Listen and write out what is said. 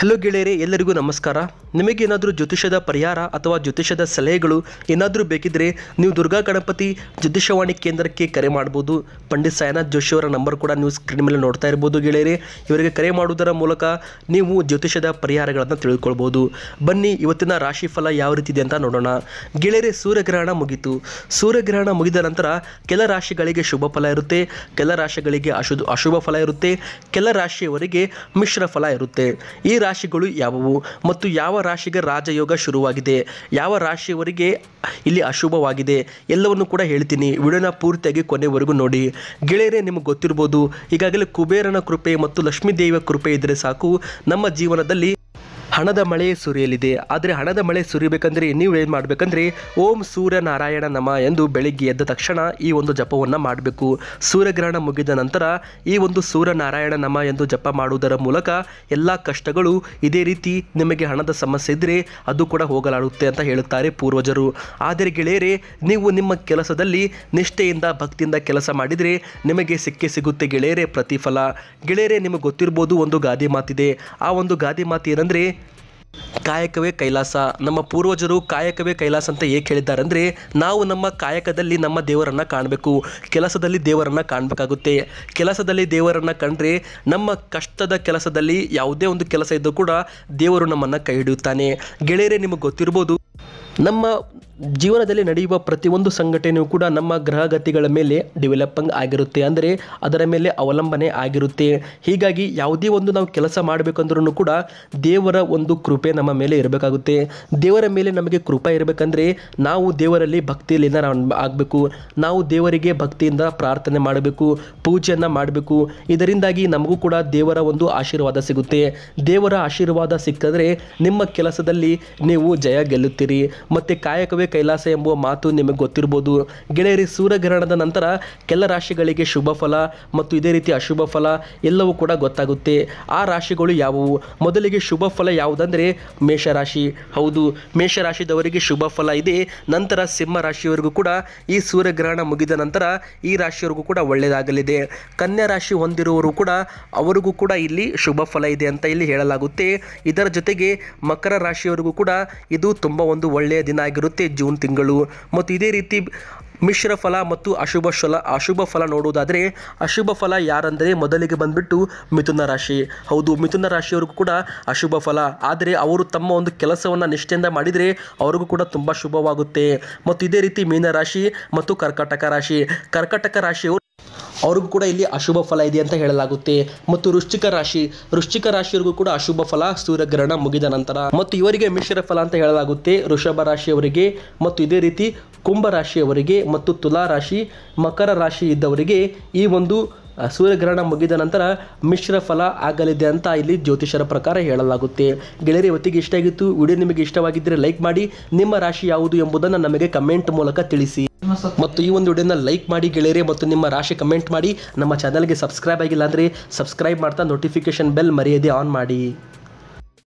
hello ಗೆಳೆಯರೆ ಎಲ್ಲರಿಗೂ ನಮಸ್ಕಾರ ನಿಮಗೆ ಏನಾದರೂ ಜ್ಯೋತಿಷದ ಪರಿಹಾರ ಅಥವಾ ಜ್ಯೋತಿಷದ ಸಲಹೆಗಳು ಏನಾದರೂ ಬೇಕಿದ್ದರೆ ನೀವು ದುರ್ಗಾ ಗಣಪತಿ ಜ್ಯೋತಿಷವಾಣಿ ಕೇಂದ್ರಕ್ಕೆ ಕರೆ ಮಾಡ್ಬೋದು ಪಂಡಿತ್ ಸಾಯಿನಾಥ್ ಜೋಶಿಯವರ ನಂಬರ್ ಕೂಡ ನೀವು ಸ್ಕ್ರೀನ್ ಮೇಲೆ ನೋಡ್ತಾ ಇರ್ಬೋದು ಗೆಳೆಯರೆ ಇವರಿಗೆ ಕರೆ ಮಾಡುವುದರ ಮೂಲಕ ನೀವು ಜ್ಯೋತಿಷದ ಪರಿಹಾರಗಳನ್ನು ತಿಳ್ಕೊಳ್ಬೋದು ಬನ್ನಿ ಇವತ್ತಿನ ರಾಶಿ ಫಲ ಯಾವ ರೀತಿ ಇದೆ ಅಂತ ನೋಡೋಣ ಗೆಳೆಯರೇ ಸೂರ್ಯಗ್ರಹಣ ಮುಗಿತು ಸೂರ್ಯಗ್ರಹಣ ಮುಗಿದ ನಂತರ ಕೆಲ ರಾಶಿಗಳಿಗೆ ಶುಭ ಫಲ ಇರುತ್ತೆ ಕೆಲ ರಾಶಿಗಳಿಗೆ ಅಶುಭ ಅಶುಭ ಫಲ ಇರುತ್ತೆ ಕೆಲ ರಾಶಿಯವರಿಗೆ ಮಿಶ್ರ ಫಲ ಇರುತ್ತೆ ಈ ರಾಶಿಗಳು ಯಾವುವು ಮತ್ತು ಯಾವ ರಾಶಿಗೆ ರಾಜಯೋಗ ಶುರುವಾಗಿದೆ ಯಾವ ರಾಶಿಯವರಿಗೆ ಇಲ್ಲಿ ಅಶುಭವಾಗಿದೆ ಎಲ್ಲವನ್ನು ಕೂಡ ಹೇಳ್ತೀನಿ ವಿಡಿಯೋನ ಪೂರ್ತಿಯಾಗಿ ಕೊನೆವರೆಗೂ ನೋಡಿ ಗೆಳೆಯರೇ ನಿಮಗೆ ಗೊತ್ತಿರ್ಬೋದು ಈಗಾಗಲೇ ಕುಬೇರನ ಕೃಪೆ ಮತ್ತು ಲಕ್ಷ್ಮೀ ದೇವಿಯ ಕೃಪೆ ಇದ್ದರೆ ಸಾಕು ನಮ್ಮ ಜೀವನದಲ್ಲಿ ಹಣದ ಮಳೆ ಸುರಿಯಲಿದೆ ಆದರೆ ಹಣದ ಮಳೆ ಸುರಿಬೇಕಂದ್ರೆ ನೀವು ಏನು ಮಾಡಬೇಕಂದ್ರೆ ಓಂ ಸೂರ್ಯನಾರಾಯಣ ನಮ ಎಂದು ಬೆಳಿಗ್ಗೆ ಎದ್ದ ತಕ್ಷಣ ಈ ಒಂದು ಜಪವನ್ನು ಮಾಡಬೇಕು ಸೂರ್ಯಗ್ರಹಣ ಮುಗಿದ ನಂತರ ಈ ಒಂದು ಸೂರ್ಯನಾರಾಯಣ ನಮ ಎಂದು ಜಪ ಮಾಡುವುದರ ಮೂಲಕ ಎಲ್ಲ ಕಷ್ಟಗಳು ಇದೇ ರೀತಿ ನಿಮಗೆ ಹಣದ ಸಮಸ್ಯೆ ಇದ್ದರೆ ಅದು ಕೂಡ ಹೋಗಲಾಡುತ್ತೆ ಅಂತ ಹೇಳುತ್ತಾರೆ ಪೂರ್ವಜರು ಆದರೆ ಗೆಳೆಯರೆ ನೀವು ನಿಮ್ಮ ಕೆಲಸದಲ್ಲಿ ನಿಷ್ಠೆಯಿಂದ ಭಕ್ತಿಯಿಂದ ಕೆಲಸ ಮಾಡಿದರೆ ನಿಮಗೆ ಸಿಕ್ಕಿ ಸಿಗುತ್ತೆ ಗೆಳೆಯರೆ ಪ್ರತಿಫಲ ಗೆಳೆಯರೆ ನಿಮಗೆ ಗೊತ್ತಿರ್ಬೋದು ಒಂದು ಗಾದೆ ಮಾತಿದೆ ಆ ಒಂದು ಗಾದೆ ಮಾತು ಏನಂದರೆ ಕಾಯಕವೇ ಕೈಲಾಸ ನಮ್ಮ ಪೂರ್ವಜರು ಕಾಯಕವೇ ಕೈಲಾಸ ಅಂತ ಏಕೆ ಅಂದರೆ ನಾವು ನಮ್ಮ ಕಾಯಕದಲ್ಲಿ ನಮ್ಮ ದೇವರನ್ನು ಕಾಣಬೇಕು ಕೆಲಸದಲ್ಲಿ ದೇವರನ್ನು ಕಾಣಬೇಕಾಗುತ್ತೆ ಕೆಲಸದಲ್ಲಿ ದೇವರನ್ನು ಕಂಡ್ರೆ ನಮ್ಮ ಕಷ್ಟದ ಕೆಲಸದಲ್ಲಿ ಯಾವುದೇ ಒಂದು ಕೆಲಸ ಇದ್ದರೂ ಕೂಡ ದೇವರು ನಮ್ಮನ್ನು ಕೈ ಹಿಡಿಯುತ್ತಾನೆ ಗೆಳೆಯರೇ ನಿಮಗೆ ಗೊತ್ತಿರ್ಬೋದು ನಮ್ಮ ಜೀವನದಲ್ಲಿ ನಡೆಯುವ ಪ್ರತಿಯೊಂದು ಸಂಘಟನೆಯೂ ಕೂಡ ನಮ್ಮ ಗ್ರಹಗತಿಗಳ ಮೇಲೆ ಡೆವಲಪಿಂಗ್ ಆಗಿರುತ್ತೆ ಅಂದರೆ ಅದರ ಮೇಲೆ ಅವಲಂಬನೆ ಆಗಿರುತ್ತೆ ಹೀಗಾಗಿ ಯಾವುದೇ ಒಂದು ನಾವು ಕೆಲಸ ಮಾಡಬೇಕಂದ್ರೂ ಕೂಡ ದೇವರ ಒಂದು ಕೃಪೆ ನಮ್ಮ ಮೇಲೆ ಇರಬೇಕಾಗುತ್ತೆ ದೇವರ ಮೇಲೆ ನಮಗೆ ಕೃಪೆ ಇರಬೇಕಂದ್ರೆ ನಾವು ದೇವರಲ್ಲಿ ಭಕ್ತಿಯಲ್ಲಿಂದ ಆಗಬೇಕು ನಾವು ದೇವರಿಗೆ ಭಕ್ತಿಯಿಂದ ಪ್ರಾರ್ಥನೆ ಮಾಡಬೇಕು ಪೂಜೆಯನ್ನು ಮಾಡಬೇಕು ಇದರಿಂದಾಗಿ ನಮಗೂ ಕೂಡ ದೇವರ ಒಂದು ಆಶೀರ್ವಾದ ಸಿಗುತ್ತೆ ದೇವರ ಆಶೀರ್ವಾದ ಸಿಕ್ಕಿದ್ರೆ ನಿಮ್ಮ ಕೆಲಸದಲ್ಲಿ ನೀವು ಜಯ ಗೆಲ್ಲುತ್ತೀರಿ ಮತ್ತು ಕಾಯಕವೇ ಕೈಲಾಸ ಎಂಬುವ ಮಾತು ನಿಮಗೆ ಗೊತ್ತಿರ್ಬೋದು ಗೆಳೆಯರಿ ಸೂರ್ಯಗ್ರಹಣದ ನಂತರ ಕೆಲ ರಾಶಿಗಳಿಗೆ ಶುಭ ಫಲ ಮತ್ತು ಇದೇ ರೀತಿ ಅಶುಭ ಫಲ ಎಲ್ಲವೂ ಕೂಡ ಗೊತ್ತಾಗುತ್ತೆ ಆ ರಾಶಿಗಳು ಯಾವುವು ಮೊದಲಿಗೆ ಶುಭ ಫಲ ಯಾವುದಂದರೆ ಮೇಷರಾಶಿ ಹೌದು ಮೇಷರಾಶಿದವರಿಗೆ ಶುಭ ಫಲ ಇದೆ ನಂತರ ಸಿಂಹ ರಾಶಿಯವರಿಗೂ ಕೂಡ ಈ ಸೂರ್ಯಗ್ರಹಣ ಮುಗಿದ ನಂತರ ಈ ರಾಶಿಯವರಿಗೂ ಕೂಡ ಒಳ್ಳೆಯದಾಗಲಿದೆ ಕನ್ಯಾ ರಾಶಿ ಹೊಂದಿರುವವರು ಕೂಡ ಅವರಿಗೂ ಕೂಡ ಇಲ್ಲಿ ಶುಭ ಫಲ ಇದೆ ಅಂತ ಇಲ್ಲಿ ಹೇಳಲಾಗುತ್ತೆ ಇದರ ಜೊತೆಗೆ ಮಕರ ರಾಶಿಯವರೆಗೂ ಕೂಡ ಇದು ತುಂಬ ಒಂದು ಒಳ್ಳೆಯ ದಿನ ಆಗಿರುತ್ತೆ ಜೂನ್ ತಿಂಗಳು ಮತ್ತು ಇದೇ ರೀತಿ ಮಿಶ್ರ ಫಲ ಮತ್ತು ಅಶುಭ ಫಲ ಅಶುಭ ಫಲ ನೋಡುವುದಾದರೆ ಅಶುಭ ಫಲ ಯಾರಂದರೆ ಮೊದಲಿಗೆ ಬಂದ್ಬಿಟ್ಟು ಮಿಥುನ ರಾಶಿ ಹೌದು ಮಿಥುನ ರಾಶಿಯವ್ರಿಗೂ ಕೂಡ ಅಶುಭ ಫಲ ಆದರೆ ಅವರು ತಮ್ಮ ಒಂದು ಕೆಲಸವನ್ನು ನಿಷ್ಠೆಯಿಂದ ಮಾಡಿದರೆ ಅವ್ರಿಗೂ ಕೂಡ ತುಂಬ ಶುಭವಾಗುತ್ತೆ ಮತ್ತು ಇದೇ ರೀತಿ ಮೀನರಾಶಿ ಮತ್ತು ಕರ್ಕಟಕ ರಾಶಿ ಕರ್ಕಟಕ ರಾಶಿಯವರು ಅವ್ರಿಗೂ ಕೂಡ ಇಲ್ಲಿ ಅಶುಭ ಫಲ ಇದೆ ಅಂತ ಹೇಳಲಾಗುತ್ತೆ ಮತ್ತು ವೃಶ್ಚಿಕ ರಾಶಿ ವೃಶ್ಚಿಕ ರಾಶಿಯವರಿಗೂ ಕೂಡ ಅಶುಭ ಫಲ ಸೂರ್ಯಗ್ರಹಣ ಮುಗಿದ ನಂತರ ಮತ್ತು ಇವರಿಗೆ ಮಿಶ್ರ ಫಲ ಅಂತ ಹೇಳಲಾಗುತ್ತೆ ವೃಷಭ ರಾಶಿಯವರಿಗೆ ಮತ್ತು ಇದೇ ರೀತಿ ಕುಂಭ ರಾಶಿಯವರಿಗೆ ಮತ್ತು ತುಲಾ ರಾಶಿ ಮಕರ ರಾಶಿ ಇದ್ದವರಿಗೆ ಈ ಒಂದು ಸೂರ್ಯಗ್ರಹಣ ಮುಗಿದ ನಂತರ ಮಿಶ್ರ ಫಲ ಆಗಲಿದೆ ಅಂತ ಇಲ್ಲಿ ಜ್ಯೋತಿಷರ ಪ್ರಕಾರ ಹೇಳಲಾಗುತ್ತೆ ಗೆಳೆಯರಿ ಒತ್ತಿಗೆ ಇಷ್ಟ ಆಗಿತ್ತು ವಿಡಿಯೋ ನಿಮಗೆ ಇಷ್ಟವಾಗಿದ್ದರೆ ಲೈಕ್ ಮಾಡಿ ನಿಮ್ಮ ರಾಶಿ ಯಾವುದು ಎಂಬುದನ್ನು ನಮಗೆ ಕಮೆಂಟ್ ಮೂಲಕ ತಿಳಿಸಿ ಮತ್ತು ಈ ಒಂದು ವಿಡಿಯೋನ ಲೈಕ್ ಮಾಡಿ ಗೆಳೆಯರೆ ಮತ್ತು ನಿಮ್ಮ ರಾಶಿ ಕಮೆಂಟ್ ಮಾಡಿ ನಮ್ಮ ಚಾನಲ್ಗೆ ಸಬ್ಸ್ಕ್ರೈಬ್ ಆಗಿಲ್ಲ ಅಂದರೆ ಸಬ್ಸ್ಕ್ರೈಬ್ ಮಾಡ್ತಾ ನೋಟಿಫಿಕೇಷನ್ ಬೆಲ್ ಮರೆಯದೆ ಆನ್ ಮಾಡಿ